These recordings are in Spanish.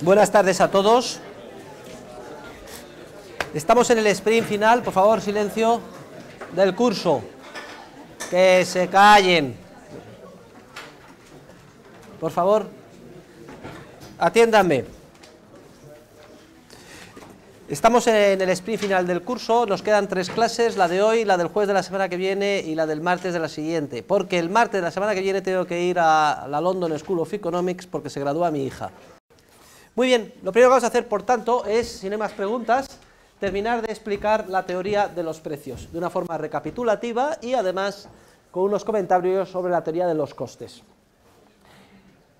Buenas tardes a todos. Estamos en el sprint final, por favor, silencio del curso. Que se callen. Por favor, atiéndanme. Estamos en el sprint final del curso, nos quedan tres clases, la de hoy, la del jueves de la semana que viene y la del martes de la siguiente, porque el martes de la semana que viene tengo que ir a la London School of Economics porque se gradúa mi hija. Muy bien, lo primero que vamos a hacer, por tanto, es, sin más preguntas, terminar de explicar la teoría de los precios de una forma recapitulativa y además con unos comentarios sobre la teoría de los costes.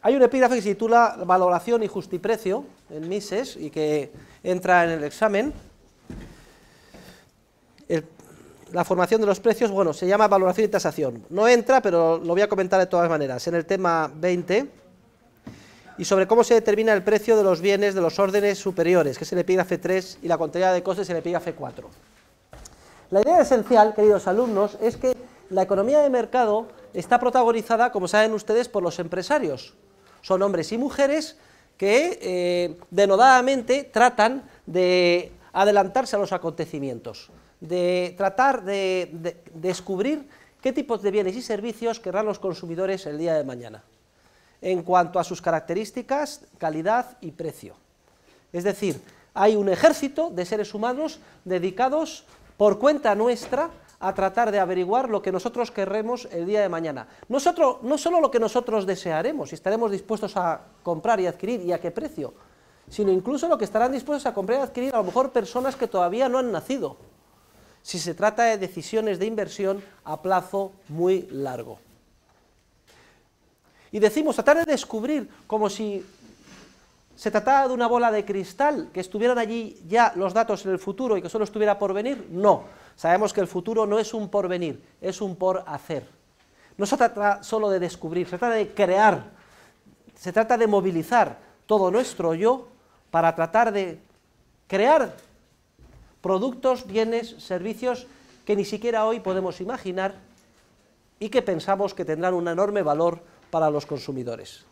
Hay un epígrafe que se titula Valoración y Justiprecio en Mises y que entra en el examen. la formación de los precios, bueno, se llama valoración y tasación. No entra, pero lo voy a comentar de todas maneras. En el tema 20 y sobre cómo se determina el precio de los bienes de los órdenes superiores, que es el epígrafe 3 y la contabilidad de costes el epígrafe 4. La idea esencial, queridos alumnos, es que la economía de mercado está protagonizada, como saben ustedes, por los empresarios. Son hombres y mujeres que eh, denodadamente tratan de adelantarse a los acontecimientos, de tratar de descubrir qué tipos de bienes y servicios querrán los consumidores el día de mañana en cuanto a sus características, calidad y precio. Es decir, hay un ejército de seres humanos dedicados por cuenta nuestra a tratar de averiguar lo que nosotros querremos el día de mañana. Nosotros, no solo lo que nosotros desearemos y estaremos dispuestos a comprar y adquirir y a qué precio, sino incluso lo que estarán dispuestos a comprar y adquirir a lo mejor personas que todavía no han nacido, si se trata de decisiones de inversión a plazo muy largo. Y decimos, tratar de descubrir, como si se tratara de una bola de cristal, que estuvieran allí ya los datos en el futuro y que solo estuviera por venir. No, sabemos que el futuro no es un porvenir, es un por hacer. No se trata solo de descubrir, se trata de crear, se trata de movilizar todo nuestro yo para tratar de crear productos, bienes, servicios que ni siquiera hoy podemos imaginar y que pensamos que tendrán un enorme valor para los consumidores.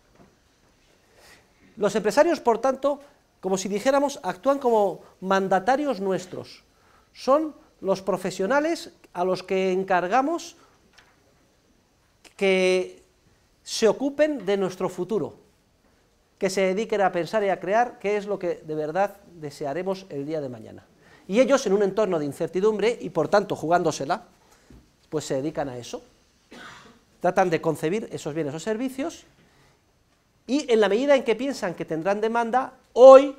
Los empresarios, por tanto, como si dijéramos, actúan como mandatarios nuestros. Son los profesionales a los que encargamos que se ocupen de nuestro futuro, que se dediquen a pensar y a crear qué es lo que de verdad desearemos el día de mañana. Y ellos en un entorno de incertidumbre y por tanto jugándosela, pues se dedican a eso. Tratan de concebir esos bienes o servicios y en la medida en que piensan que tendrán demanda, hoy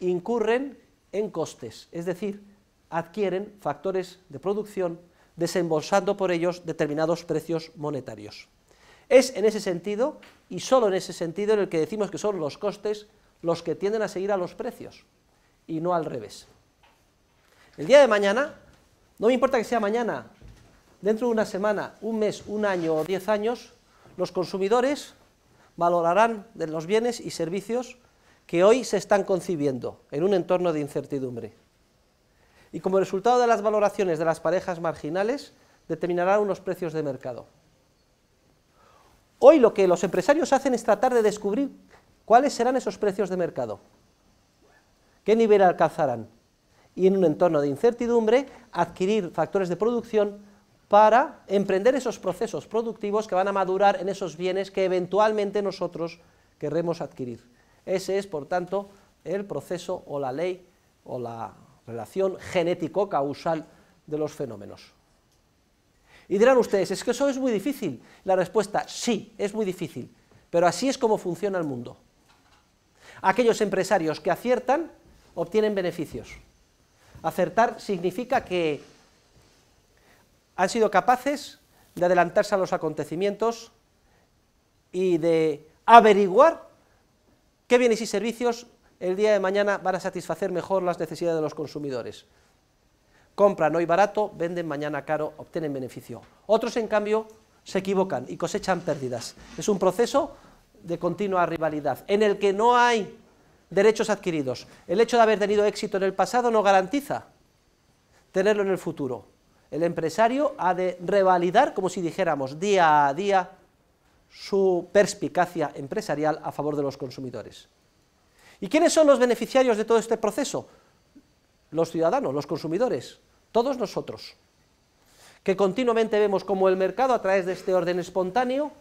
incurren en costes, es decir, adquieren factores de producción desembolsando por ellos determinados precios monetarios. Es en ese sentido, y solo en ese sentido, en el que decimos que son los costes los que tienden a seguir a los precios, y no al revés. El día de mañana, no me importa que sea mañana, dentro de una semana, un mes, un año o diez años, los consumidores valorarán los bienes y servicios que hoy se están concibiendo en un entorno de incertidumbre. Y como resultado de las valoraciones de las parejas marginales, determinarán unos precios de mercado. Hoy lo que los empresarios hacen es tratar de descubrir cuáles serán esos precios de mercado, qué nivel alcanzarán, y en un entorno de incertidumbre adquirir factores de producción para emprender esos procesos productivos que van a madurar en esos bienes que eventualmente nosotros querremos adquirir. Ese es, por tanto, el proceso o la ley o la relación genético-causal de los fenómenos. Y dirán ustedes, es que eso es muy difícil. La respuesta, sí, es muy difícil, pero así es como funciona el mundo. Aquellos empresarios que aciertan obtienen beneficios. Acertar significa que han sido capaces de adelantarse a los acontecimientos y de averiguar qué bienes y servicios el día de mañana van a satisfacer mejor las necesidades de los consumidores. Compran hoy barato, venden mañana caro, obtienen beneficio. Otros, en cambio, se equivocan y cosechan pérdidas. Es un proceso de continua rivalidad en el que no hay derechos adquiridos. El hecho de haber tenido éxito en el pasado no garantiza tenerlo en el futuro el empresario ha de revalidar, como si dijéramos, día a día, su perspicacia empresarial a favor de los consumidores. ¿Y quiénes son los beneficiarios de todo este proceso? Los ciudadanos, los consumidores, todos nosotros, que continuamente vemos cómo el mercado, a través de este orden espontáneo,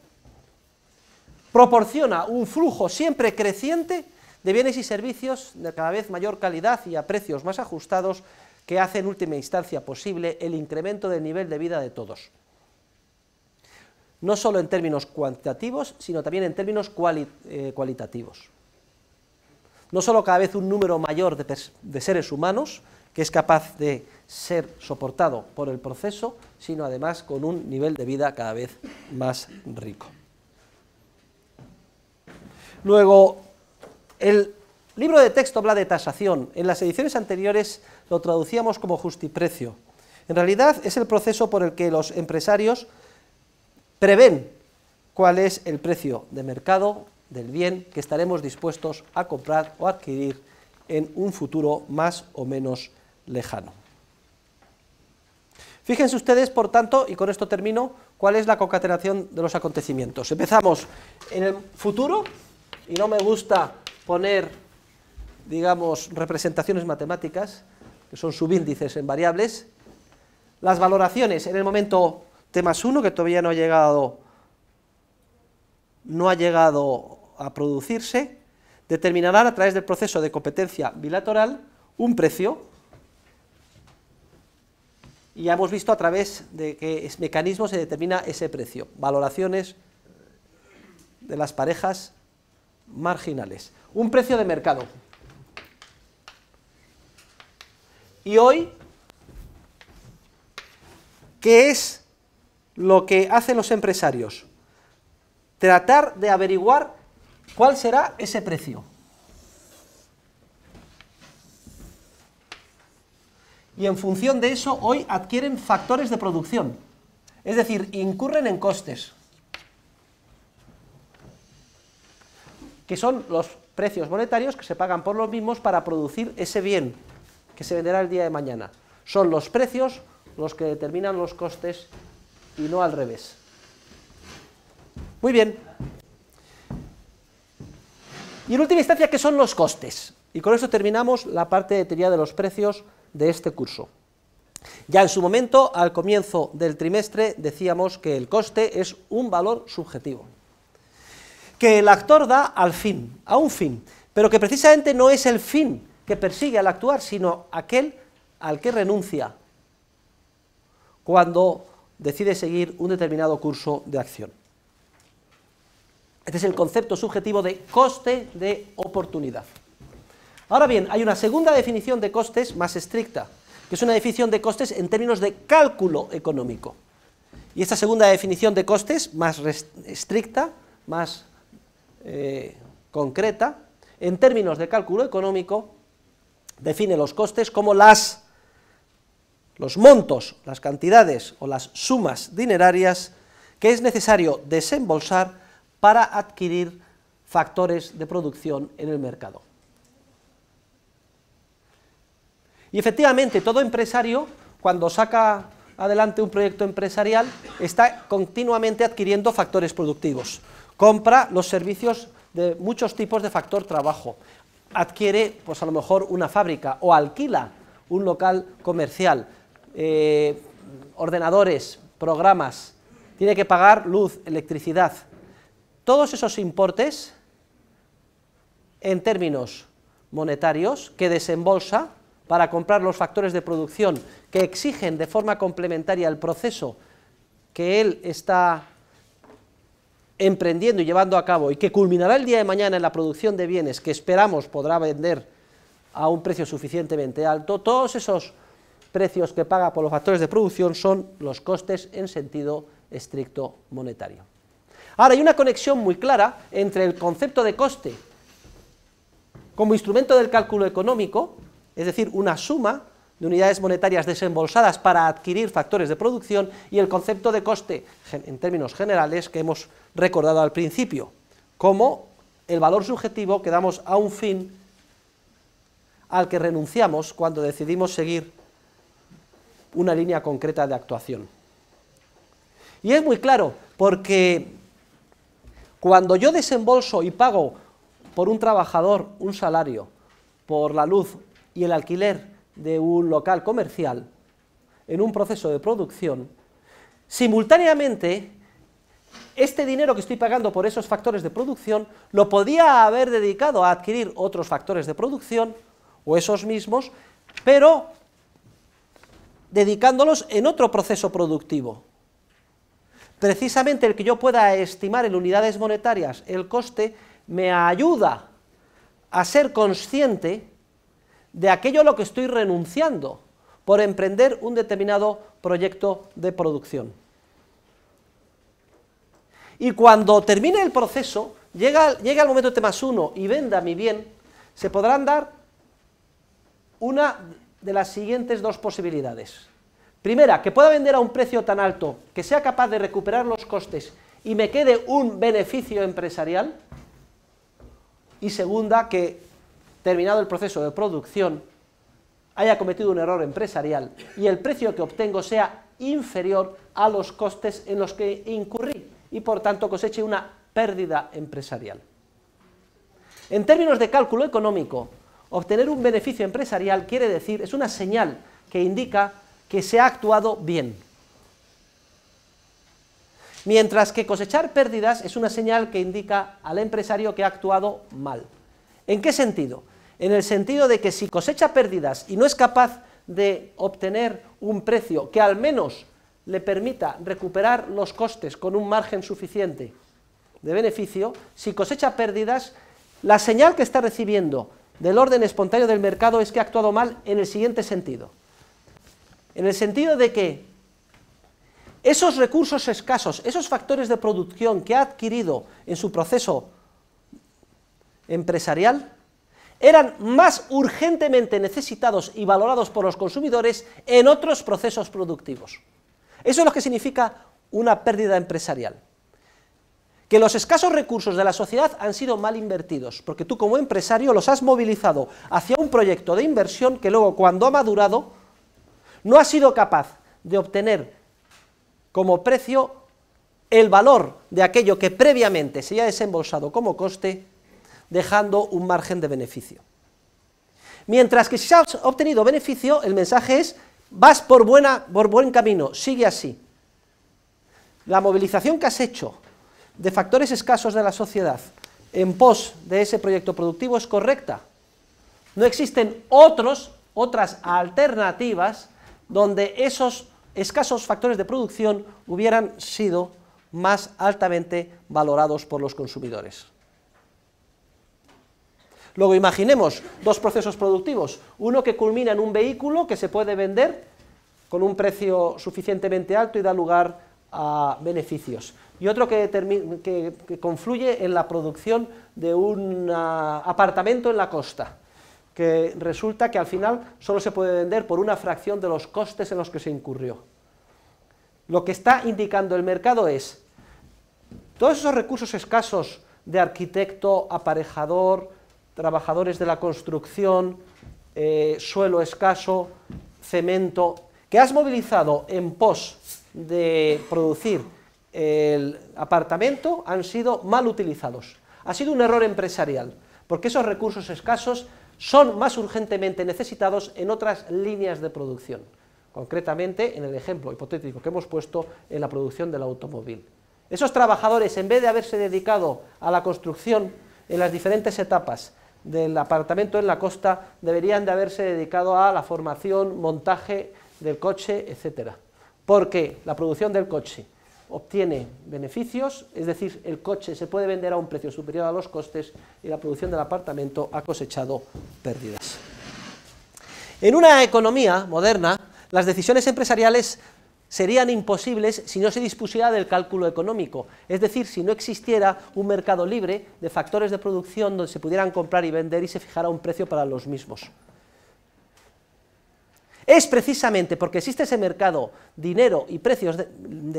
proporciona un flujo siempre creciente de bienes y servicios de cada vez mayor calidad y a precios más ajustados que hace en última instancia posible el incremento del nivel de vida de todos. No solo en términos cuantitativos, sino también en términos eh, cualitativos. No solo cada vez un número mayor de, de seres humanos que es capaz de ser soportado por el proceso, sino además con un nivel de vida cada vez más rico. Luego, el Libro de texto habla de tasación. En las ediciones anteriores lo traducíamos como justiprecio. En realidad es el proceso por el que los empresarios prevén cuál es el precio de mercado del bien que estaremos dispuestos a comprar o adquirir en un futuro más o menos lejano. Fíjense ustedes, por tanto, y con esto termino, cuál es la concatenación de los acontecimientos. Empezamos en el futuro, y no me gusta poner digamos, representaciones matemáticas, que son subíndices en variables. Las valoraciones en el momento T más 1, que todavía no ha llegado, no ha llegado a producirse, determinarán a través del proceso de competencia bilateral un precio. Y ya hemos visto a través de qué mecanismo se determina ese precio. Valoraciones de las parejas marginales. Un precio de mercado. ¿Y hoy? ¿Qué es lo que hacen los empresarios? Tratar de averiguar cuál será ese precio. Y en función de eso, hoy adquieren factores de producción. Es decir, incurren en costes. Que son los precios monetarios que se pagan por los mismos para producir ese bien que se venderá el día de mañana. Son los precios los que determinan los costes y no al revés. Muy bien. Y en última instancia, ¿qué son los costes? Y con esto terminamos la parte de teoría de los precios de este curso. Ya en su momento, al comienzo del trimestre, decíamos que el coste es un valor subjetivo, que el actor da al fin, a un fin, pero que precisamente no es el fin que persigue al actuar, sino aquel al que renuncia cuando decide seguir un determinado curso de acción. Este es el concepto subjetivo de coste de oportunidad. Ahora bien, hay una segunda definición de costes más estricta, que es una definición de costes en términos de cálculo económico. Y esta segunda definición de costes, más estricta, más eh, concreta, en términos de cálculo económico, define los costes como las, los montos, las cantidades o las sumas dinerarias que es necesario desembolsar para adquirir factores de producción en el mercado. Y efectivamente, todo empresario, cuando saca adelante un proyecto empresarial, está continuamente adquiriendo factores productivos. Compra los servicios de muchos tipos de factor trabajo, adquiere, pues a lo mejor, una fábrica o alquila un local comercial, eh, ordenadores, programas, tiene que pagar luz, electricidad. Todos esos importes, en términos monetarios, que desembolsa para comprar los factores de producción que exigen de forma complementaria el proceso que él está emprendiendo y llevando a cabo y que culminará el día de mañana en la producción de bienes que esperamos podrá vender a un precio suficientemente alto, todos esos precios que paga por los factores de producción son los costes en sentido estricto monetario. Ahora, hay una conexión muy clara entre el concepto de coste como instrumento del cálculo económico, es decir, una suma de unidades monetarias desembolsadas para adquirir factores de producción y el concepto de coste, en términos generales, que hemos recordado al principio, como el valor subjetivo que damos a un fin al que renunciamos cuando decidimos seguir una línea concreta de actuación. Y es muy claro, porque cuando yo desembolso y pago por un trabajador un salario, por la luz y el alquiler de un local comercial, en un proceso de producción, simultáneamente este dinero que estoy pagando por esos factores de producción lo podía haber dedicado a adquirir otros factores de producción o esos mismos, pero dedicándolos en otro proceso productivo. Precisamente el que yo pueda estimar en unidades monetarias el coste me ayuda a ser consciente de aquello a lo que estoy renunciando por emprender un determinado proyecto de producción. Y cuando termine el proceso, llega, llega el momento de temas 1 y venda mi bien, se podrán dar una de las siguientes dos posibilidades. Primera, que pueda vender a un precio tan alto que sea capaz de recuperar los costes y me quede un beneficio empresarial. Y segunda, que terminado el proceso de producción haya cometido un error empresarial y el precio que obtengo sea inferior a los costes en los que incurrí y por tanto coseche una pérdida empresarial. En términos de cálculo económico, obtener un beneficio empresarial quiere decir, es una señal que indica que se ha actuado bien. Mientras que cosechar pérdidas es una señal que indica al empresario que ha actuado mal. ¿En qué sentido? En el sentido de que si cosecha pérdidas y no es capaz de obtener un precio que al menos le permita recuperar los costes con un margen suficiente de beneficio, si cosecha pérdidas, la señal que está recibiendo del orden espontáneo del mercado es que ha actuado mal en el siguiente sentido. En el sentido de que esos recursos escasos, esos factores de producción que ha adquirido en su proceso empresarial, eran más urgentemente necesitados y valorados por los consumidores en otros procesos productivos. Eso es lo que significa una pérdida empresarial. Que los escasos recursos de la sociedad han sido mal invertidos, porque tú como empresario los has movilizado hacia un proyecto de inversión que luego cuando ha madurado no ha sido capaz de obtener como precio el valor de aquello que previamente se ha desembolsado como coste, dejando un margen de beneficio. Mientras que si se ha obtenido beneficio, el mensaje es vas por, buen camino, sigue así. La movilización que has hecho de factores escasos de la sociedad en pos de ese proyecto productivo es correcta. No existen otros, otras alternativas donde esos escasos factores de producción hubieran sido más altamente valorados por los consumidores. Luego imaginemos dos procesos productivos, uno que culmina en un vehículo que se puede vender con un precio suficientemente alto y da lugar a beneficios, y otro que, que, confluye en la producción de un ah, apartamento en la costa, que resulta que al final solo se puede vender por una fracción de los costes en los que se incurrió. Lo que está indicando el mercado es, todos esos recursos escasos de arquitecto, aparejador, trabajadores de la construcción, eh, suelo escaso, cemento, que has movilizado en pos de producir el apartamento han sido mal utilizados. Ha sido un error empresarial, porque esos recursos escasos son más urgentemente necesitados en otras líneas de producción, concretamente en el ejemplo hipotético que hemos puesto en la producción del automóvil. Esos trabajadores, en vez de haberse dedicado a la construcción en las diferentes etapas, del apartamento en la costa deberían de haberse dedicado a la formación, montaje del coche, etcétera. Porque la producción del coche obtiene beneficios, es decir, el coche se puede vender a un precio superior a los costes y la producción del apartamento ha cosechado pérdidas. En una economía moderna, las decisiones empresariales serían imposibles si no se dispusiera del cálculo económico, es decir, si no existiera un mercado libre de factores de producción donde se pudieran comprar y vender y se fijara un precio para los mismos. Es precisamente porque existe ese mercado, dinero y precios de,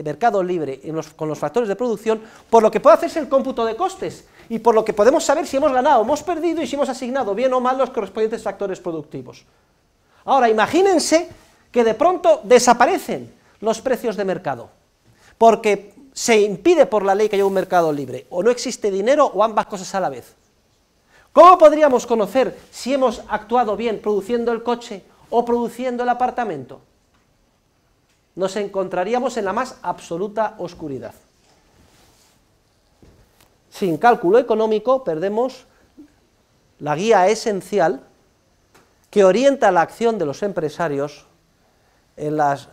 mercado libre con los factores de producción, por lo que puede hacerse el cómputo de costes y por lo que podemos saber si hemos ganado, hemos perdido y si hemos asignado bien o mal los correspondientes factores productivos. Ahora, imagínense que de pronto desaparecen los precios de mercado, porque se impide por la ley que haya un mercado libre, o no existe dinero o ambas cosas a la vez. ¿Cómo podríamos conocer si hemos actuado bien produciendo el coche o produciendo el apartamento? Nos encontraríamos en la más absoluta oscuridad. Sin cálculo económico perdemos la guía esencial que orienta la acción de los empresarios en las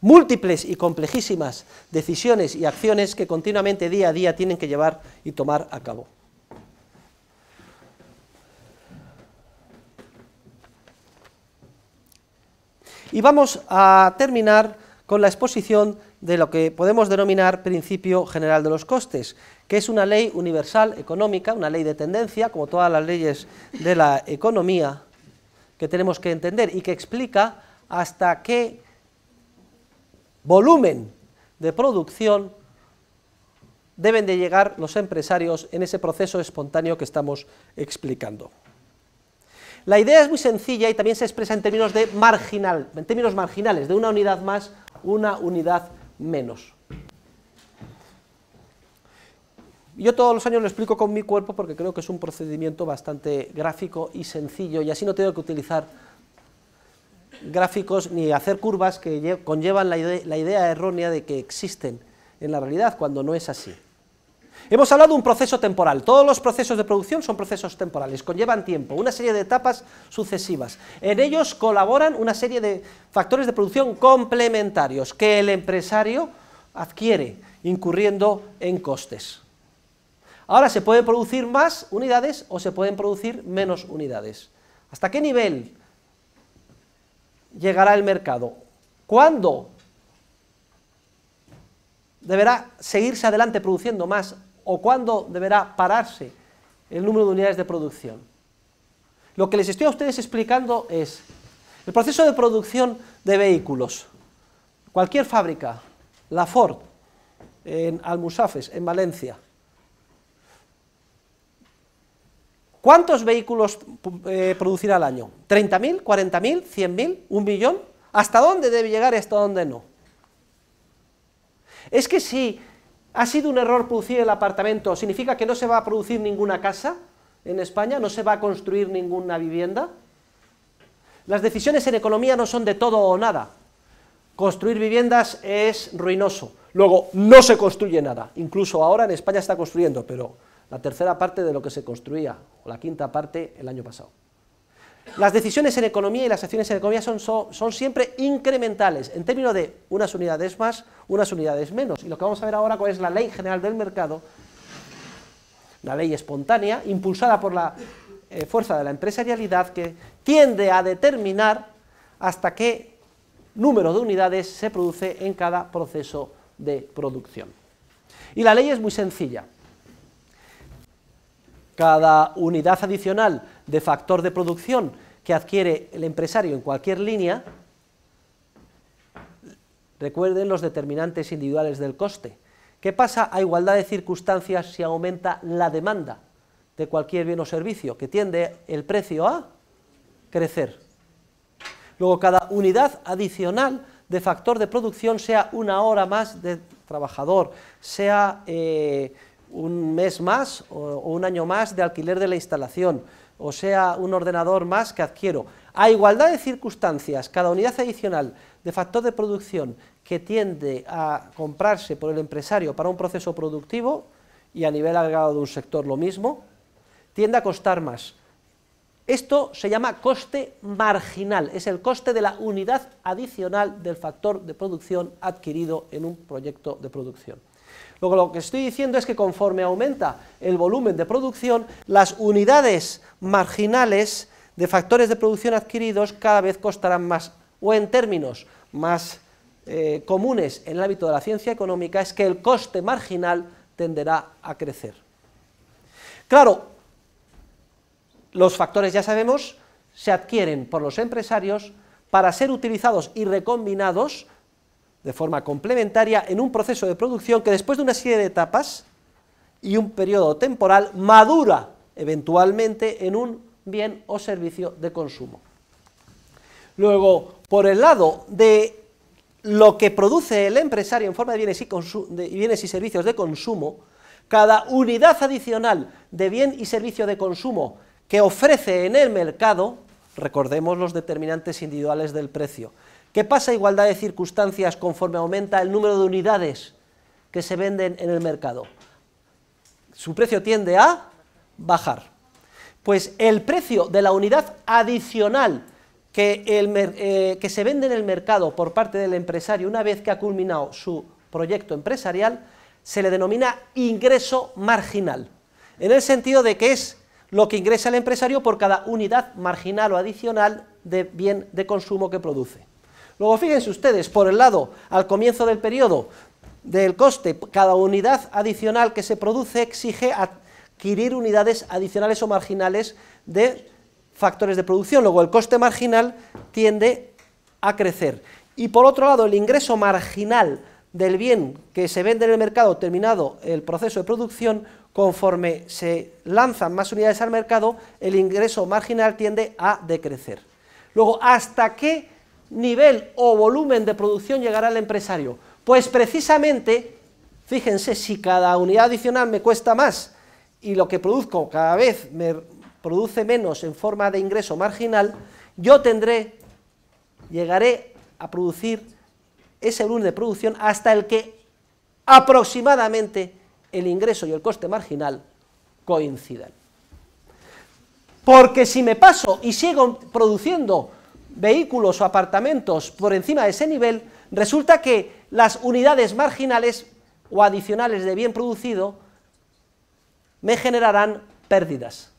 múltiples y complejísimas decisiones y acciones que continuamente día a día tienen que llevar y tomar a cabo. Y vamos a terminar con la exposición de lo que podemos denominar principio general de los costes, que es una ley universal económica, una ley de tendencia, como todas las leyes de la economía que tenemos que entender y que explica hasta qué volumen de producción deben de llegar los empresarios en ese proceso espontáneo que estamos explicando. La idea es muy sencilla y también se expresa en términos, de marginal, en términos marginales, de una unidad más, una unidad menos. Yo todos los años lo explico con mi cuerpo porque creo que es un procedimiento bastante gráfico y sencillo y así no tengo que utilizar gráficos ni hacer curvas que conllevan la, la idea errónea de que existen en la realidad cuando no es así. Hemos hablado de un proceso temporal. Todos los procesos de producción son procesos temporales, conllevan tiempo, una serie de etapas sucesivas. En ellos colaboran una serie de factores de producción complementarios que el empresario adquiere, incurriendo en costes. Ahora se pueden producir más unidades o se pueden producir menos unidades. ¿Hasta qué nivel llegará el mercado. ¿Cuándo? ¿Deberá seguirse adelante produciendo más o cuándo deberá pararse el número de unidades de producción? Lo que les estoy a ustedes explicando es el proceso de producción de vehículos. Cualquier fábrica, la Ford, en Almusafes, en Valencia, ¿Cuántos vehículos eh, producir al año? ¿30.000? ¿40.000? ¿100.000? ¿Un millón? ¿Hasta dónde debe llegar y hasta dónde no? Es que si ha sido un error producir el apartamento, ¿significa que no se va a producir ninguna casa en España? ¿No se va a construir ninguna vivienda? Las decisiones en economía no son de todo o nada. Construir viviendas es ruinoso. Luego, no se construye nada. Incluso ahora en España está construyendo, pero la tercera parte de lo que se construía, o la quinta parte el año pasado. Las decisiones en economía y las acciones en economía son, son, siempre incrementales, en términos de unas unidades más, unas unidades menos. Y lo que vamos a ver ahora cuál es la ley general del mercado, la ley espontánea, impulsada por la eh, fuerza de la empresarialidad, que tiende a determinar hasta qué número de unidades se produce en cada proceso de producción. Y la ley es muy sencilla. Cada unidad adicional de factor de producción que adquiere el empresario en cualquier línea, recuerden los determinantes individuales del coste. ¿Qué pasa a igualdad de circunstancias si aumenta la demanda de cualquier bien o servicio? Que tiende el precio a crecer. Luego, cada unidad adicional de factor de producción, sea una hora más de trabajador, sea eh, un mes más o, un año más de alquiler de la instalación, o sea, un ordenador más que adquiero. A igualdad de circunstancias, cada unidad adicional de factor de producción que tiende a comprarse por el empresario para un proceso productivo, y a nivel agregado de un sector lo mismo, tiende a costar más. Esto se llama coste marginal, es el coste de la unidad adicional del factor de producción adquirido en un proyecto de producción lo que estoy diciendo es que conforme aumenta el volumen de producción, las unidades marginales de factores de producción adquiridos cada vez costarán más, o en términos más eh, comunes en el ámbito de la ciencia económica, es que el coste marginal tenderá a crecer. Claro, los factores ya sabemos, se adquieren por los empresarios para ser utilizados y recombinados de forma complementaria en un proceso de producción que después de una serie de etapas y un periodo temporal madura eventualmente en un bien o servicio de consumo. Luego, por el lado de lo que produce el empresario en forma de bienes y, bienes y servicios de consumo, cada unidad adicional de bien y servicio de consumo que ofrece en el mercado, recordemos los determinantes individuales del precio, ¿Qué pasa igualdad de circunstancias conforme aumenta el número de unidades que se venden en el mercado. Su precio tiende a bajar. Pues el precio de la unidad adicional eh, que se vende en el mercado por parte del empresario una vez que ha culminado su proyecto empresarial se le denomina ingreso marginal, en el sentido de que es lo que ingresa el empresario por cada unidad marginal o adicional de bien de consumo que produce. Luego fíjense ustedes, por el lado, al comienzo del periodo, del coste, cada unidad adicional que se produce exige adquirir unidades adicionales o marginales de factores de producción. Luego el coste marginal tiende a crecer. Y por otro lado, el ingreso marginal del bien que se vende en el mercado terminado el proceso de producción, conforme se lanzan más unidades al mercado, el ingreso marginal tiende a decrecer. Luego, ¿hasta qué nivel o volumen de producción llegará al empresario? Pues precisamente, fíjense, si cada unidad adicional me cuesta más y lo que produzco cada vez me produce menos en forma de ingreso marginal, yo tendré, llegaré a producir ese volumen de producción hasta el que aproximadamente el ingreso y el coste marginal coincidan. Porque si me paso y sigo produciendo vehículos o apartamentos por encima de ese nivel, resulta que las unidades marginales o adicionales de bien producido me generarán pérdidas.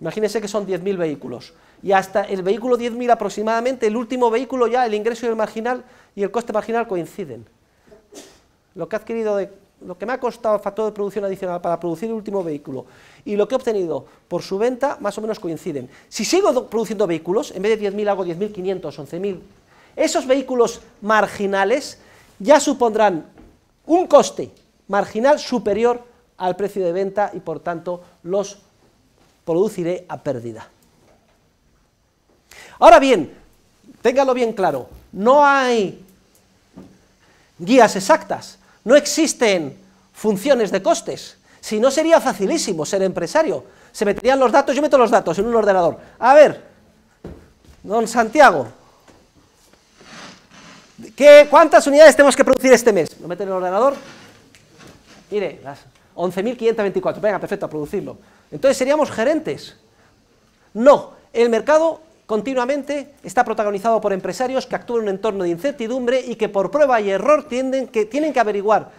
Imagínense que son 10.000 vehículos. Y hasta el vehículo 10.000 aproximadamente, el último vehículo ya, el ingreso y el marginal y el coste marginal coinciden. Lo que, ha lo que me ha costado el factor de producción adicional para producir el último vehículo y lo que he obtenido por su venta más o menos coinciden. Si sigo produciendo vehículos, en vez de 10.000 hago 10.500, 11.000, esos vehículos marginales ya supondrán un coste marginal superior al precio de venta y por tanto los produciré a pérdida. Ahora bien, téngalo bien claro, no hay guías exactas, no existen funciones de costes. Si no sería facilísimo ser empresario. Se meterían los datos, yo meto los datos en un ordenador. A ver, don Santiago, ¿qué, ¿cuántas unidades tenemos que producir este mes? Lo meten en el ordenador. Mire, las 11.524. Venga, perfecto, a producirlo. Entonces seríamos gerentes. No, el mercado continuamente está protagonizado por empresarios que actúan en un entorno de incertidumbre y que por prueba y error tienden que, tienen que averiguar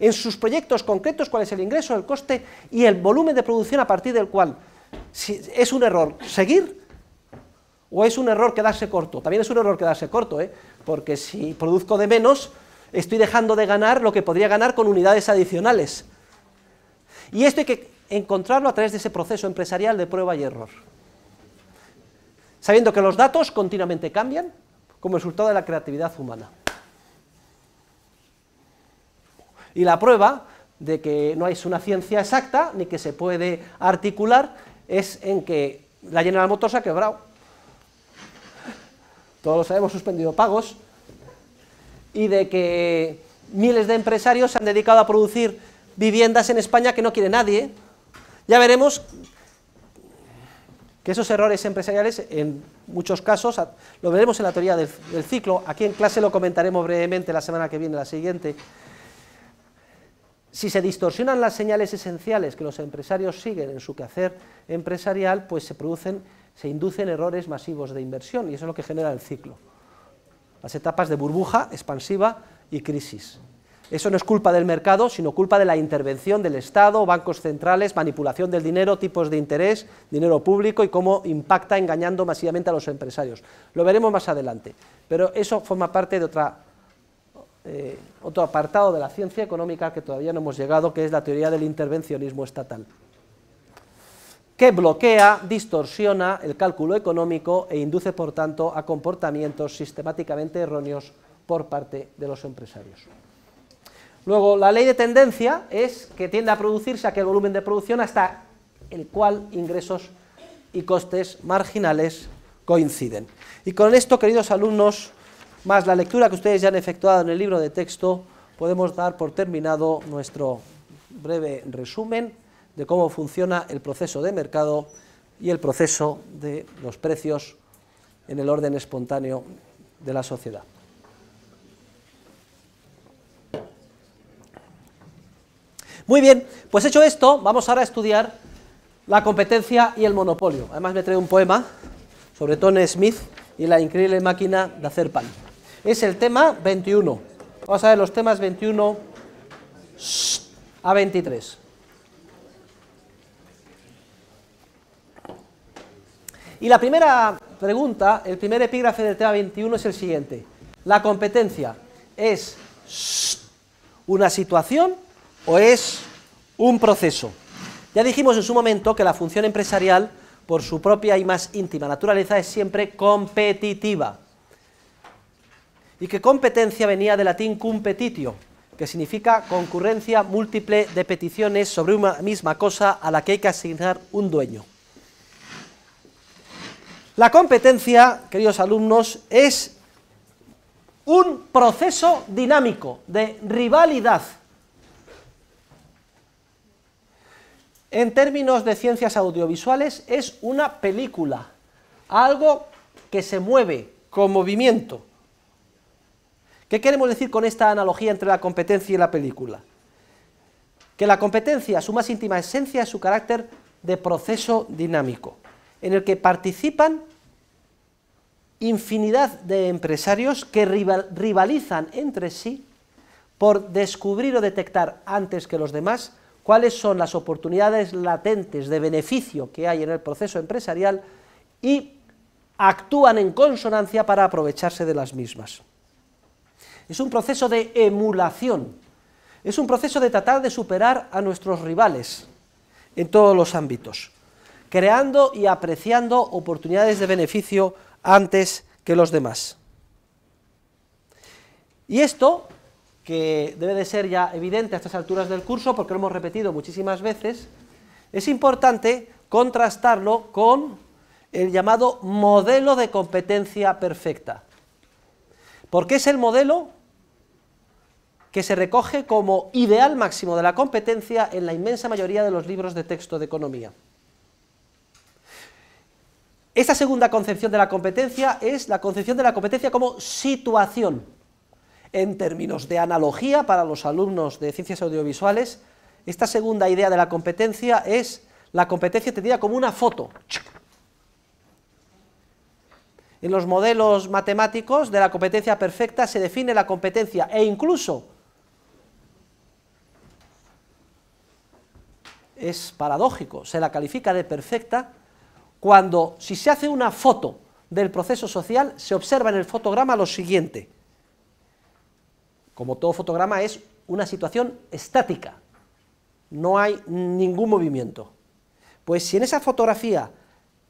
en sus proyectos concretos cuál es el ingreso, el coste y el volumen de producción a partir del cual si es un error seguir o es un error quedarse corto. También es un error quedarse corto, ¿eh? porque si produzco de menos, estoy dejando de ganar lo que podría ganar con unidades adicionales. Y esto hay que encontrarlo a través de ese proceso empresarial de prueba y error. Sabiendo que los datos continuamente cambian como resultado de la creatividad humana. y la prueba de que no hay una ciencia exacta ni que se puede articular es en que la General Motors ha quebrado. Todos lo sabemos, suspendido pagos y de que miles de empresarios se han dedicado a producir viviendas en España que no quiere nadie. Ya veremos que esos errores empresariales, en muchos casos, lo veremos en la teoría del ciclo, aquí en clase lo comentaremos brevemente la semana que viene, la siguiente, si se distorsionan las señales esenciales que los empresarios siguen en su quehacer empresarial, pues se producen, se inducen errores masivos de inversión y eso es lo que genera el ciclo. Las etapas de burbuja, expansiva y crisis. Eso no es culpa del mercado, sino culpa de la intervención del Estado, bancos centrales, manipulación del dinero, tipos de interés, dinero público y cómo impacta engañando masivamente a los empresarios. Lo veremos más adelante, pero eso forma parte de otra eh, otro apartado de la ciencia económica que todavía no hemos llegado, que es la teoría del intervencionismo estatal, que bloquea, distorsiona el cálculo económico e induce, por tanto, a comportamientos sistemáticamente erróneos por parte de los empresarios. Luego, la ley de tendencia es que tiende a producirse aquel volumen de producción hasta el cual ingresos y costes marginales coinciden. Y con esto, queridos alumnos, más la lectura que ustedes ya han efectuado en el libro de texto, podemos dar por terminado nuestro breve resumen de cómo funciona el proceso de mercado y el proceso de los precios en el orden espontáneo de la sociedad. Muy bien, pues hecho esto, vamos ahora a estudiar la competencia y el monopolio. Además me trae un poema sobre Tony Smith y la increíble máquina de hacer pan. Es el tema 21. Vamos a ver los temas 21 a 23. Y la primera pregunta, el primer epígrafe del tema 21 es el siguiente. La competencia es una situación o es un proceso. Ya dijimos en su momento que la función empresarial, por su propia y más íntima naturaleza, es siempre competitiva y que competencia venía del latín competitio, que significa concurrencia múltiple de peticiones sobre una misma cosa a la que hay que asignar un dueño. La competencia, queridos alumnos, es un proceso dinámico de rivalidad En términos de ciencias audiovisuales es una película, algo que se mueve con movimiento. ¿Qué queremos decir con esta analogía entre la competencia y la película? Que la competencia, su más íntima esencia, es su carácter de proceso dinámico, en el que participan infinidad de empresarios que rivalizan entre sí por descubrir o detectar antes que los demás cuáles son las oportunidades latentes de beneficio que hay en el proceso empresarial y actúan en consonancia para aprovecharse de las mismas es un proceso de emulación, es un proceso de tratar de superar a nuestros rivales en todos los ámbitos, creando y apreciando oportunidades de beneficio antes que los demás. Y esto, que debe de ser ya evidente a estas alturas del curso, porque lo hemos repetido muchísimas veces, es importante contrastarlo con el llamado modelo de competencia perfecta. Porque es el modelo que se recoge como ideal máximo de la competencia en la inmensa mayoría de los libros de texto de economía. Esta segunda concepción de la competencia es la concepción de la competencia como situación. En términos de analogía para los alumnos de ciencias audiovisuales, esta segunda idea de la competencia es la competencia entendida como una foto. En los modelos matemáticos de la competencia perfecta se define la competencia e incluso es paradójico, se la califica de perfecta cuando si se hace una foto del proceso social se observa en el fotograma lo siguiente. Como todo fotograma es una situación estática, no hay ningún movimiento. Pues si en esa fotografía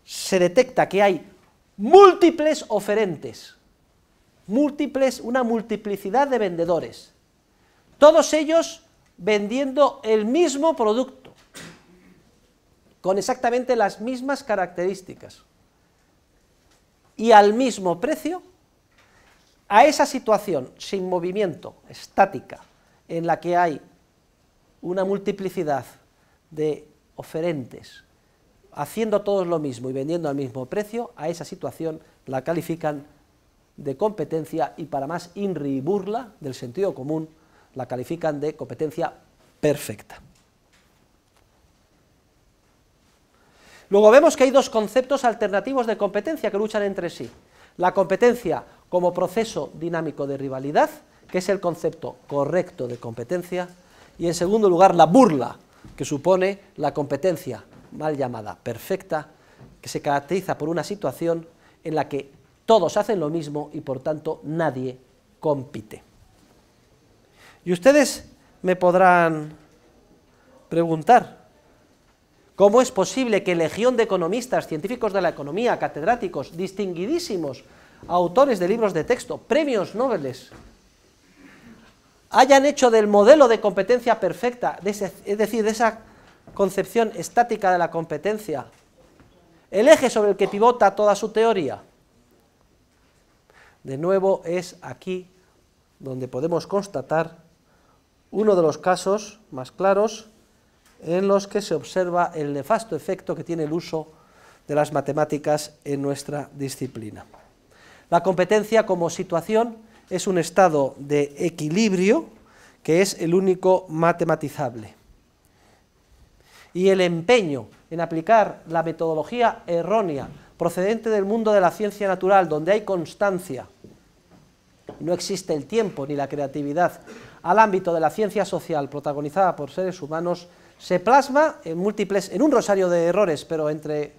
se detecta que hay múltiples oferentes, múltiples, una multiplicidad de vendedores, todos ellos vendiendo el mismo producto, con exactamente las mismas características y al mismo precio a esa situación sin movimiento, estática, en la que hay una multiplicidad de oferentes haciendo todos lo mismo y vendiendo al mismo precio, a esa situación la califican de competencia y para más INRI y burla del sentido común la califican de competencia perfecta. Luego vemos que hay dos conceptos alternativos de competencia que luchan entre sí. La competencia como proceso dinámico de rivalidad, que es el concepto correcto de competencia, y en segundo lugar la burla, que supone la competencia mal llamada perfecta, que se caracteriza por una situación en la que todos hacen lo mismo y por tanto nadie compite. Y ustedes me podrán preguntar, ¿Cómo es posible que legión de economistas, científicos de la economía, catedráticos, distinguidísimos, autores de libros de texto, premios Nobel, hayan hecho del modelo de competencia perfecta, es decir, de esa concepción estática de la competencia, el eje sobre el que pivota toda su teoría? De nuevo es aquí donde podemos constatar uno de los casos más claros en los que se observa el nefasto efecto que tiene el uso de las matemáticas en nuestra disciplina. La competencia como situación es un estado de equilibrio que es el único matematizable. Y el empeño en aplicar la metodología errónea procedente del mundo de la ciencia natural, donde hay constancia, no existe el tiempo ni la creatividad, al ámbito de la ciencia social protagonizada por seres humanos se plasma en múltiples, en un rosario de errores, pero entre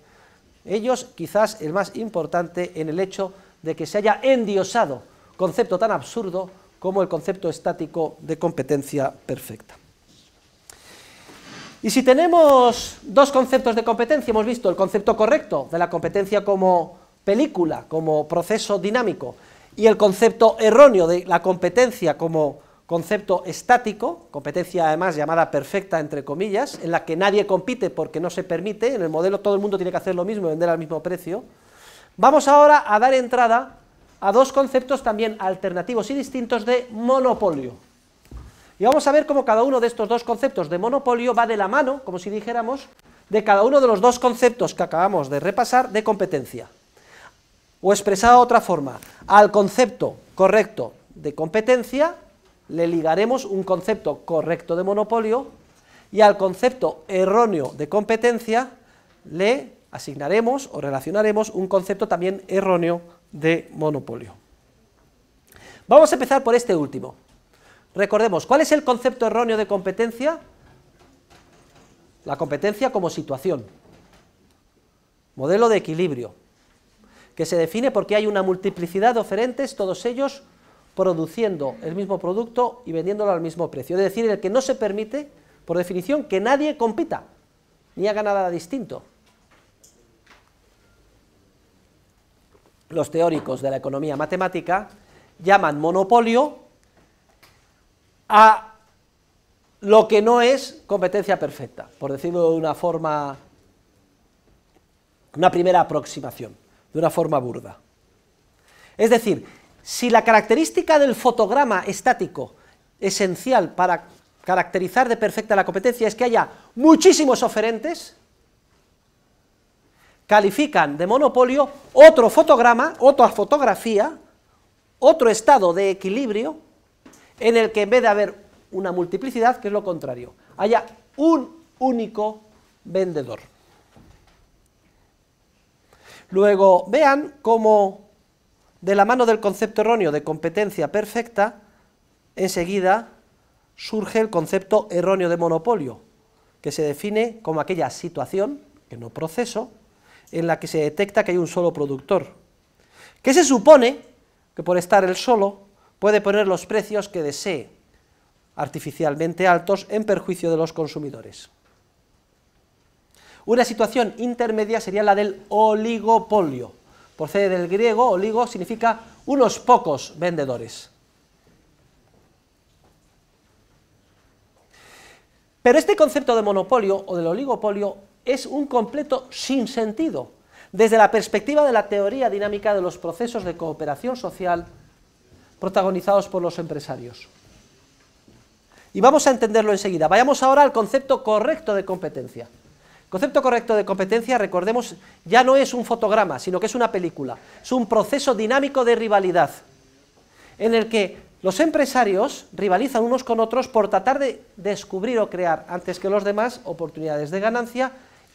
ellos quizás el más importante en el hecho de que se haya endiosado concepto tan absurdo como el concepto estático de competencia perfecta. Y si tenemos dos conceptos de competencia, hemos visto el concepto correcto de la competencia como película, como proceso dinámico, y el concepto erróneo de la competencia como concepto estático, competencia además llamada perfecta, entre comillas, en la que nadie compite porque no se permite, en el modelo todo el mundo tiene que hacer lo mismo y vender al mismo precio, vamos ahora a dar entrada a dos conceptos también alternativos y distintos de monopolio. Y vamos a ver cómo cada uno de estos dos conceptos de monopolio va de la mano, como si dijéramos, de cada uno de los dos conceptos que acabamos de repasar de competencia. O expresado de otra forma, al concepto correcto de competencia le ligaremos un concepto correcto de monopolio y al concepto erróneo de competencia le asignaremos o relacionaremos un concepto también erróneo de monopolio. Vamos a empezar por este último. Recordemos, ¿cuál es el concepto erróneo de competencia? La competencia como situación, modelo de equilibrio, que se define porque hay una multiplicidad de oferentes, todos ellos produciendo el mismo producto y vendiéndolo al mismo precio. Es decir, el que no se permite, por definición, que nadie compita, ni haga nada distinto. Los teóricos de la economía matemática llaman monopolio a lo que no es competencia perfecta, por decirlo de una forma, una primera aproximación, de una forma burda. Es decir, si la característica del fotograma estático esencial para caracterizar de perfecta la competencia es que haya muchísimos oferentes, califican de monopolio otro fotograma, otra fotografía, otro estado de equilibrio, en el que en vez de haber una multiplicidad, que es lo contrario, haya un único vendedor. Luego vean cómo de la mano del concepto erróneo de competencia perfecta, enseguida surge el concepto erróneo de monopolio, que se define como aquella situación, que no proceso, en la que se detecta que hay un solo productor, que se supone que por estar él solo puede poner los precios que desee, artificialmente altos en perjuicio de los consumidores. Una situación intermedia sería la del oligopolio, procede del griego oligo, significa unos pocos vendedores. Pero este concepto de monopolio o del oligopolio es un completo sinsentido desde la perspectiva de la teoría dinámica de los procesos de cooperación social protagonizados por los empresarios. Y vamos a entenderlo enseguida. Vayamos ahora al concepto correcto de competencia. Concepto correcto de competencia, recordemos, ya no es un fotograma, sino que es una película. Es un proceso dinámico de rivalidad, en el que los empresarios rivalizan unos con otros por tratar de descubrir o crear, antes que los demás, oportunidades de ganancia,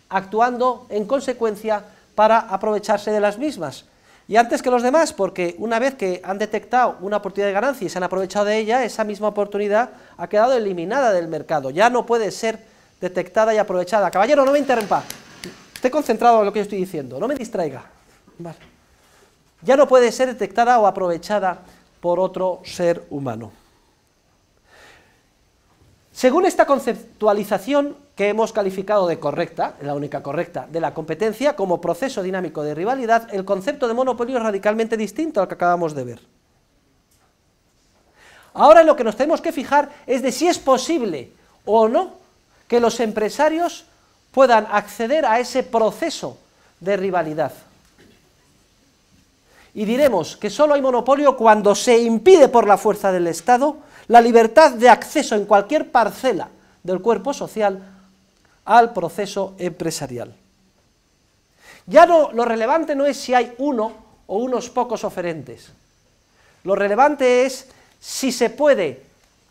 actuando en consecuencia para aprovecharse de las mismas. Y antes que los demás, porque una vez que han detectado una oportunidad de ganancia y se han aprovechado de ella, esa misma oportunidad ha quedado eliminada del mercado. Ya no puede ser detectada y aprovechada. Caballero, no me interrumpa. Esté concentrado en lo que yo estoy diciendo. No me distraiga. Ya no puede ser detectada o aprovechada por otro ser humano. Según esta conceptualización que hemos calificado de correcta, la única correcta, de la competencia como proceso dinámico de rivalidad, el concepto de monopolio es radicalmente distinto al que acabamos de ver. Ahora lo que nos tenemos que fijar es de si es posible o no que los empresarios puedan acceder a ese proceso de rivalidad. Y diremos que solo hay monopolio cuando se impide por la fuerza del Estado la libertad de acceso en cualquier parcela del cuerpo social al proceso empresarial. Ya no, lo relevante no es si hay uno o unos pocos oferentes. Lo relevante es si se puede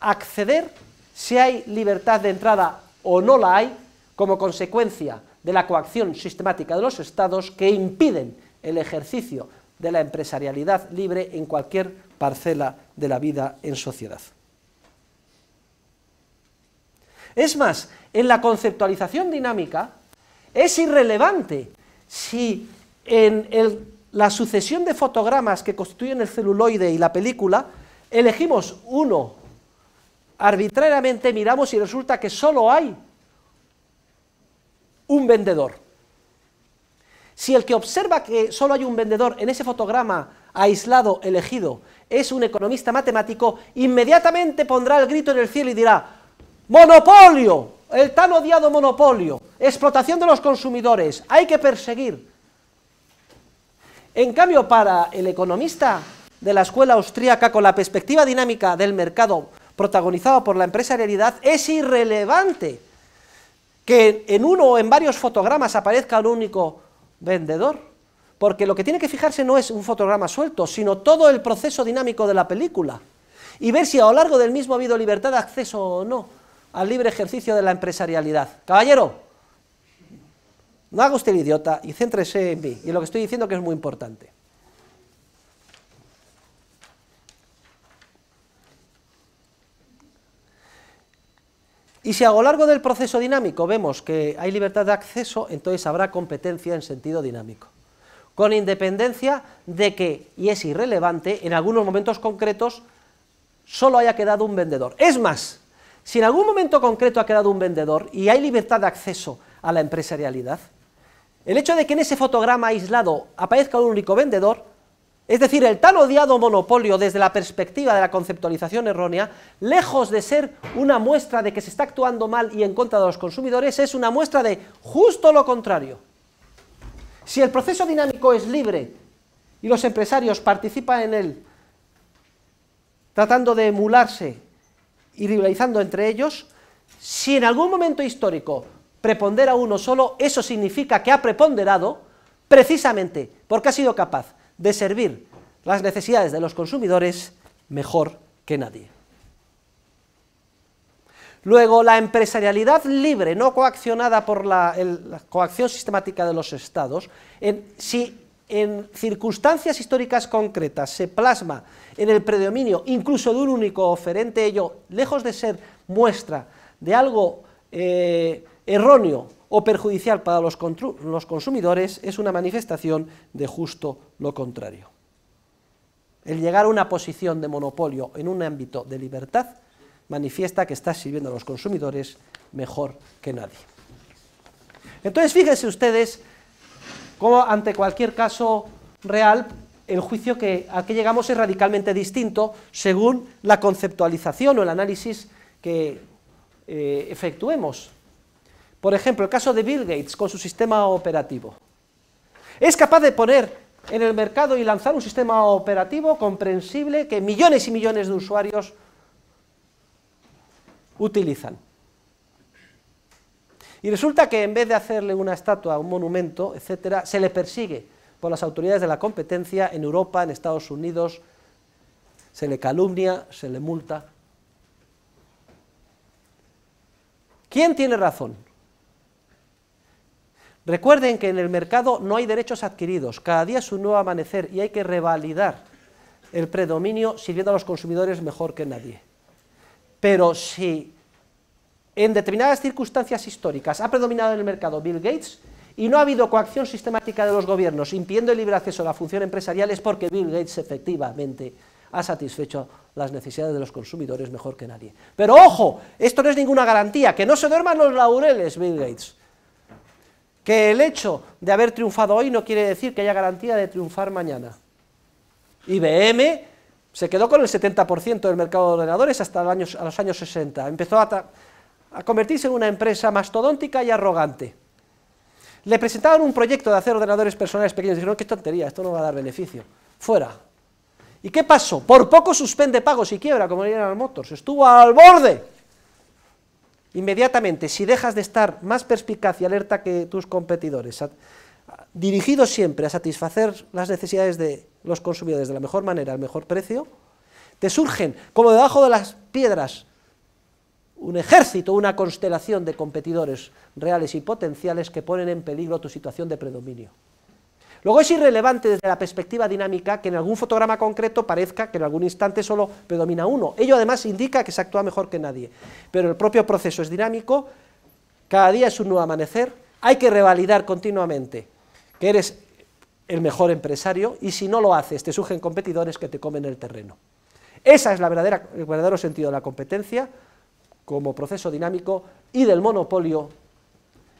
acceder, si hay libertad de entrada o no la hay como consecuencia de la coacción sistemática de los estados que impiden el ejercicio de la empresarialidad libre en cualquier parcela de la vida en sociedad. Es más, en la conceptualización dinámica es irrelevante si en la sucesión de fotogramas que constituyen el celuloide y la película elegimos uno arbitrariamente miramos y resulta que solo hay un vendedor. Si el que observa que solo hay un vendedor en ese fotograma aislado, elegido, es un economista matemático, inmediatamente pondrá el grito en el cielo y dirá, monopolio, el tan odiado monopolio, explotación de los consumidores, hay que perseguir. En cambio, para el economista de la escuela austríaca, con la perspectiva dinámica del mercado protagonizado por la empresarialidad es irrelevante que en uno o en varios fotogramas aparezca un único vendedor, porque lo que tiene que fijarse no es un fotograma suelto, sino todo el proceso dinámico de la película y ver si a lo largo del mismo ha habido libertad de acceso o no al libre ejercicio de la empresarialidad. Caballero, no haga usted el idiota y céntrese en mí y lo que estoy diciendo que es muy importante. Y si a lo largo del proceso dinámico vemos que hay libertad de acceso, entonces habrá competencia en sentido dinámico. Con independencia de que, y es irrelevante, en algunos momentos concretos solo haya quedado un vendedor. Es más, si en algún momento concreto ha quedado un vendedor y hay libertad de acceso a la empresarialidad, el hecho de que en ese fotograma aislado aparezca un único vendedor es decir, el tan odiado monopolio desde la perspectiva de la conceptualización errónea, lejos de ser una muestra de que se está actuando mal y en contra de los consumidores, es una muestra de justo lo contrario. Si el proceso dinámico es libre y los empresarios participan en él tratando de emularse y rivalizando entre ellos, si en algún momento histórico prepondera uno solo, eso significa que ha preponderado precisamente porque ha sido capaz de servir las necesidades de los consumidores mejor que nadie. Luego, la empresarialidad libre, no coaccionada por la, coacción sistemática de los estados, si en circunstancias históricas concretas se plasma en el predominio incluso de un único oferente, ello, lejos de ser muestra de algo eh, erróneo o perjudicial para los, consumidores es una manifestación de justo lo contrario. El llegar a una posición de monopolio en un ámbito de libertad manifiesta que está sirviendo a los consumidores mejor que nadie. Entonces, fíjense ustedes cómo ante cualquier caso real el juicio al que llegamos es radicalmente distinto según la conceptualización o el análisis que eh, efectuemos por ejemplo, el caso de Bill Gates con su sistema operativo. Es capaz de poner en el mercado y lanzar un sistema operativo comprensible que millones y millones de usuarios utilizan. Y resulta que en vez de hacerle una estatua, un monumento, etcétera, se le persigue por las autoridades de la competencia en Europa, en Estados Unidos, se le calumnia, se le multa. ¿Quién tiene razón? Recuerden que en el mercado no hay derechos adquiridos, cada día es un nuevo amanecer y hay que revalidar el predominio sirviendo a los consumidores mejor que nadie. Pero si en determinadas circunstancias históricas ha predominado en el mercado Bill Gates y no ha habido coacción sistemática de los gobiernos impidiendo el libre acceso a la función empresarial es porque Bill Gates efectivamente ha satisfecho las necesidades de los consumidores mejor que nadie. Pero ojo, esto no es ninguna garantía, que no se duerman los laureles Bill Gates. Que el hecho de haber triunfado hoy no quiere decir que haya garantía de triunfar mañana. IBM se quedó con el 70% del mercado de ordenadores hasta los años 60. Empezó a, convertirse en una empresa mastodóntica y arrogante. Le presentaron un proyecto de hacer ordenadores personales pequeños. Dijeron, qué tontería, esto no va a dar beneficio. Fuera. ¿Y qué pasó? Por poco suspende pagos y quiebra, como motor, Motors. Estuvo al borde. Inmediatamente, si dejas de estar más perspicaz y alerta que tus competidores, dirigidos dirigido siempre a satisfacer las necesidades de los consumidores de la mejor manera, al mejor precio, te surgen como debajo de las piedras un ejército, una constelación de competidores reales y potenciales que ponen en peligro tu situación de predominio. Luego es irrelevante desde la perspectiva dinámica que en algún fotograma concreto parezca que en algún instante solo predomina uno. Ello además indica que se actúa mejor que nadie. Pero el propio proceso es dinámico, cada día es un nuevo amanecer, hay que revalidar continuamente que eres el mejor empresario y si no lo haces te surgen competidores que te comen el terreno. Esa es el verdadero sentido de la competencia como proceso dinámico y del monopolio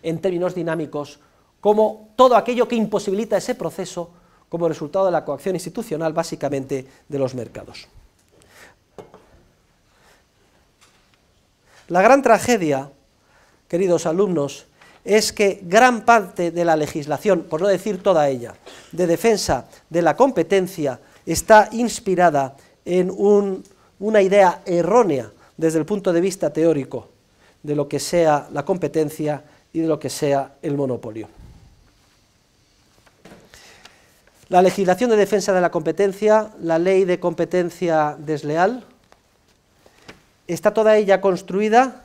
en términos dinámicos como todo aquello que imposibilita ese proceso como resultado de la coacción institucional básicamente de los mercados. La gran tragedia, queridos alumnos, es que gran parte de la legislación, por no decir toda ella, de defensa de la competencia está inspirada en una idea errónea desde el punto de vista teórico de lo que sea la competencia y de lo que sea el monopolio. La legislación de defensa de la competencia, la ley de competencia desleal, está toda ella construida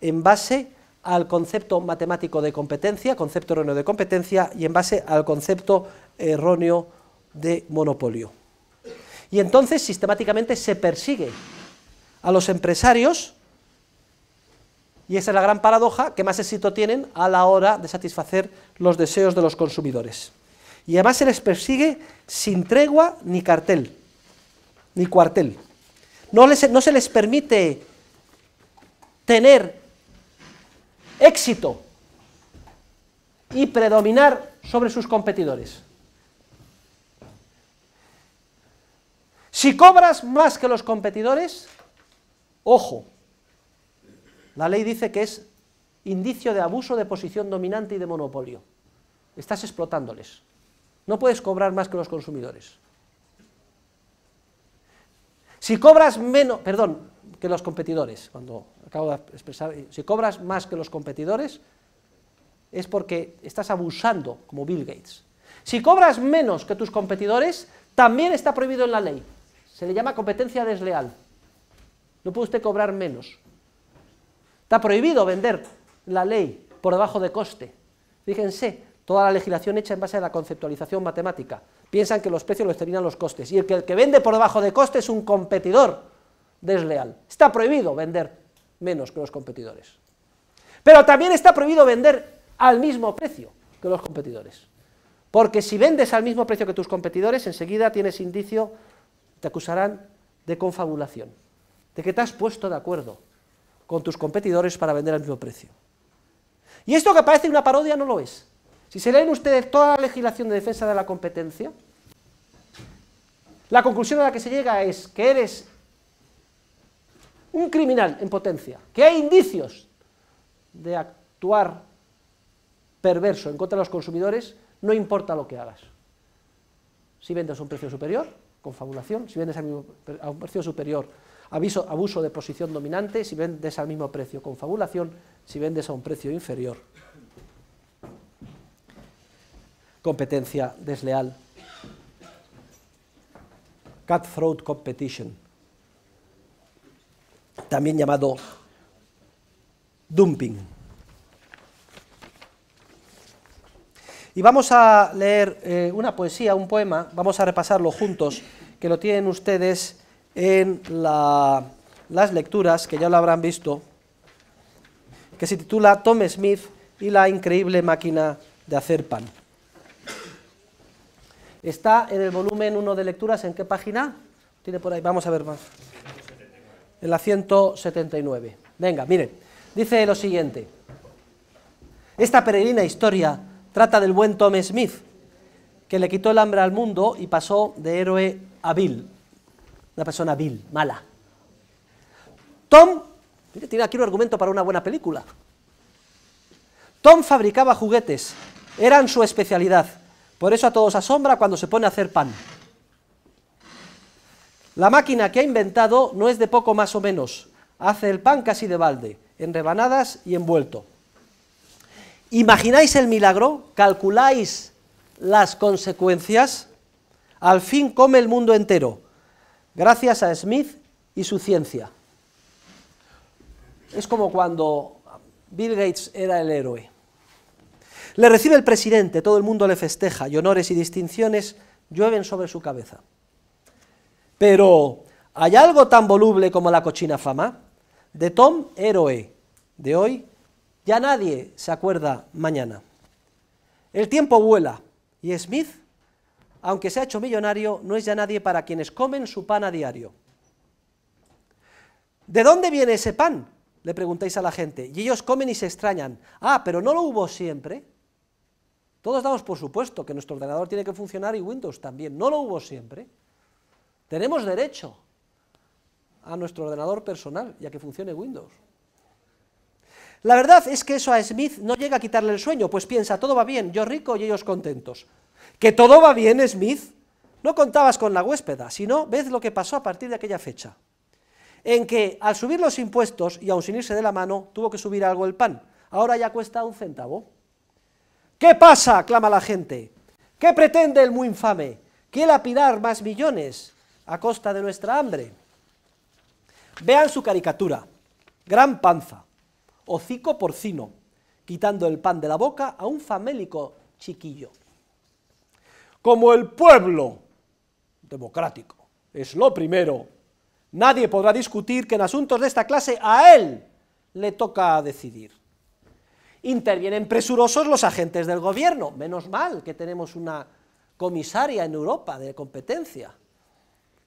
en base al concepto matemático de competencia, concepto erróneo de competencia, y en base al concepto erróneo de monopolio. Y entonces sistemáticamente se persigue a los empresarios, y esa es la gran paradoja, que más éxito tienen a la hora de satisfacer los deseos de los consumidores. Y además se les persigue sin tregua ni cartel, ni cuartel. No, no se les permite tener éxito y predominar sobre sus competidores. Si cobras más que los competidores, ojo, la ley dice que es indicio de abuso de posición dominante y de monopolio. Estás explotándoles. No puedes cobrar más que los consumidores. Si cobras menos, perdón, que los competidores, cuando acabo de expresar, eh, si cobras más que los competidores, es porque estás abusando, como Bill Gates. Si cobras menos que tus competidores, también está prohibido en la ley. Se le llama competencia desleal. No puede usted cobrar menos. Está prohibido vender la ley por debajo de coste. Fíjense, Toda la legislación hecha en base a la conceptualización matemática. Piensan que los precios los determinan los costes. Y el que, el que vende por debajo de coste es un competidor desleal. Está prohibido vender menos que los competidores. Pero también está prohibido vender al mismo precio que los competidores. Porque si vendes al mismo precio que tus competidores, enseguida tienes indicio, te acusarán de confabulación, de que te has puesto de acuerdo con tus competidores para vender al mismo precio. Y esto que parece una parodia no lo es. Si se leen ustedes toda la legislación de defensa de la competencia, la conclusión a la que se llega es que eres un criminal en potencia, que hay indicios de actuar perverso en contra de los consumidores, no importa lo que hagas. Si vendes a un precio superior, confabulación, si vendes a un precio superior, abuso de posición dominante, si vendes al mismo precio, confabulación, si vendes a un precio inferior, competencia desleal. Cutthroat competition, también llamado dumping. Y vamos a leer eh, una poesía, un poema, vamos a repasarlo juntos, que lo tienen ustedes en las lecturas, que ya lo habrán visto, que se titula Tom Smith y la increíble máquina de hacer pan. Está en el volumen 1 de lecturas, ¿en qué página? Tiene por ahí, vamos a ver más. En la 179. Venga, miren, dice lo siguiente. Esta peregrina historia trata del buen Tom Smith, que le quitó el hambre al mundo y pasó de héroe a vil, una persona vil, mala. Tom, mire, tiene aquí un argumento para una buena película. Tom fabricaba juguetes, eran su especialidad. Por eso a todos asombra cuando se pone a hacer pan. La máquina que ha inventado no es de poco más o menos. Hace el pan casi de balde, en rebanadas y envuelto. ¿Imagináis el milagro? ¿Calculáis las consecuencias? Al fin come el mundo entero, gracias a Smith y su ciencia. Es como cuando Bill Gates era el héroe. Le recibe el presidente, todo el mundo le festeja y honores y distinciones llueven sobre su cabeza. Pero, ¿hay algo tan voluble como la cochina fama? De Tom, héroe de hoy, ya nadie se acuerda mañana. El tiempo vuela y Smith, aunque se ha hecho millonario, no es ya nadie para quienes comen su pan a diario. ¿De dónde viene ese pan? Le preguntáis a la gente. Y ellos comen y se extrañan. Ah, pero no lo hubo siempre. Todos damos por supuesto que nuestro ordenador tiene que funcionar y Windows también. No lo hubo siempre. Tenemos derecho a nuestro ordenador personal y a que funcione Windows. La verdad es que eso a Smith no llega a quitarle el sueño, pues piensa, todo va bien, yo rico y ellos contentos. ¿Que todo va bien, Smith? No contabas con la huéspeda, sino ves lo que pasó a partir de aquella fecha. En que, al subir los impuestos, y aun sin irse de la mano, tuvo que subir algo el pan. Ahora ya cuesta un centavo. ¿Qué pasa? clama la gente. ¿Qué pretende el muy infame? ¿Quiere lapidar más millones a costa de nuestra hambre? Vean su caricatura. Gran panza, hocico porcino, quitando el pan de la boca a un famélico chiquillo. Como el pueblo democrático es lo primero, nadie podrá discutir que en asuntos de esta clase a él le toca decidir. Intervienen presurosos los agentes del gobierno. Menos mal que tenemos una comisaria en Europa de competencia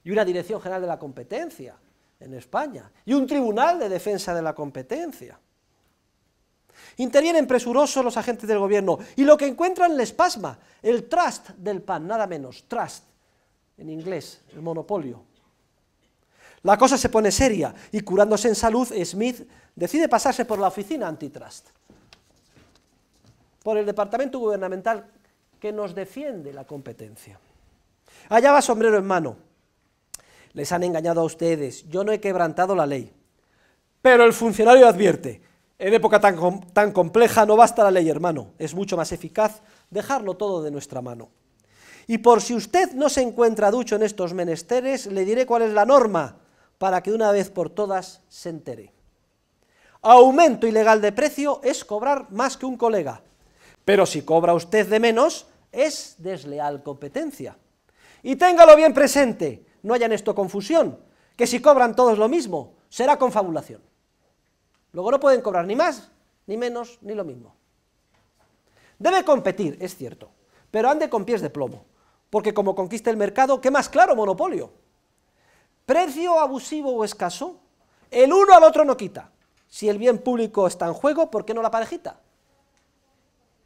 y una Dirección General de la Competencia en España y un Tribunal de Defensa de la Competencia. Intervienen presurosos los agentes del gobierno y lo que encuentran les pasma, el trust del PAN, nada menos, trust, en inglés, el monopolio. La cosa se pone seria y curándose en salud, Smith decide pasarse por la oficina antitrust por el departamento gubernamental que nos defiende la competencia. Allá va sombrero en mano. Les han engañado a ustedes, yo no he quebrantado la ley. Pero el funcionario advierte, en época tan, tan compleja no basta la ley, hermano, es mucho más eficaz dejarlo todo de nuestra mano. Y por si usted no se encuentra ducho en estos menesteres, le diré cuál es la norma para que una vez por todas se entere. Aumento ilegal de precio es cobrar más que un colega, pero si cobra usted de menos, es desleal competencia. Y téngalo bien presente, no haya en esto confusión, que si cobran todos lo mismo, será confabulación. Luego no pueden cobrar ni más, ni menos, ni lo mismo. Debe competir, es cierto, pero ande con pies de plomo, porque como conquista el mercado, ¿qué más claro monopolio? Precio abusivo o escaso, el uno al otro no quita. Si el bien público está en juego, ¿por qué no la parejita?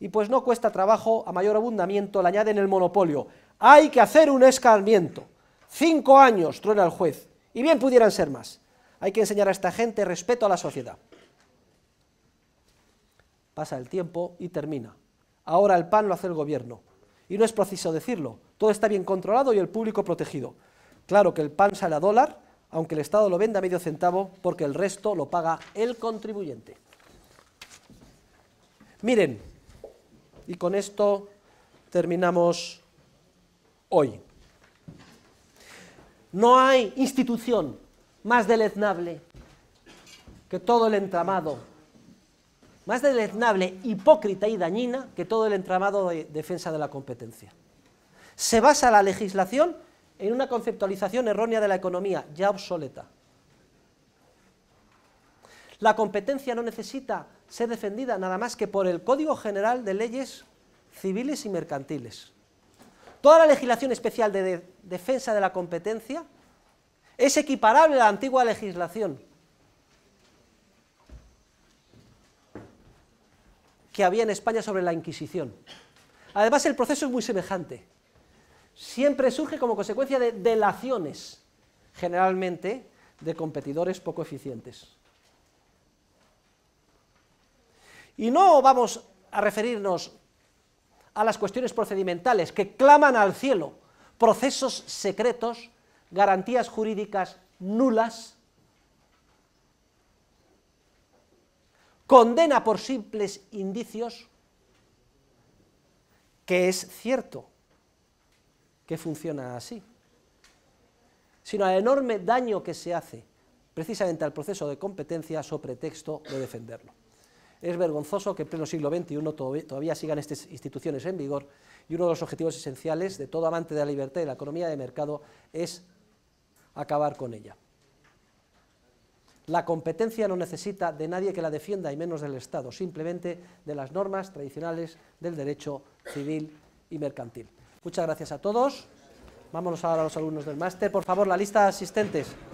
y pues no cuesta trabajo, a mayor abundamiento le añaden el monopolio. Hay que hacer un escarmiento. Cinco años, truena el juez, y bien pudieran ser más. Hay que enseñar a esta gente respeto a la sociedad. Pasa el tiempo y termina. Ahora el pan lo hace el gobierno. Y no es preciso decirlo. Todo está bien controlado y el público protegido. Claro que el pan sale a dólar, aunque el Estado lo venda a medio centavo, porque el resto lo paga el contribuyente. Miren, y con esto terminamos hoy. No hay institución más deleznable que todo el entramado, más deleznable, hipócrita y dañina que todo el entramado de defensa de la competencia. Se basa la legislación en una conceptualización errónea de la economía, ya obsoleta. La competencia no necesita ser defendida nada más que por el Código General de Leyes Civiles y Mercantiles. Toda la legislación especial de, de defensa de la competencia es equiparable a la antigua legislación que había en España sobre la Inquisición. Además, el proceso es muy semejante. Siempre surge como consecuencia de delaciones, generalmente de competidores poco eficientes. Y no vamos a referirnos a las cuestiones procedimentales que claman al cielo procesos secretos, garantías jurídicas nulas, condena por simples indicios, que es cierto que funciona así, sino al enorme daño que se hace precisamente al proceso de competencia sobre pretexto de defenderlo. Es vergonzoso que en pleno siglo XXI todavía sigan estas instituciones en vigor y uno de los objetivos esenciales de todo amante de la libertad y la economía de mercado es acabar con ella. La competencia no necesita de nadie que la defienda y menos del Estado, simplemente de las normas tradicionales del derecho civil y mercantil. Muchas gracias a todos. Vámonos ahora a los alumnos del máster. Por favor, la lista de asistentes.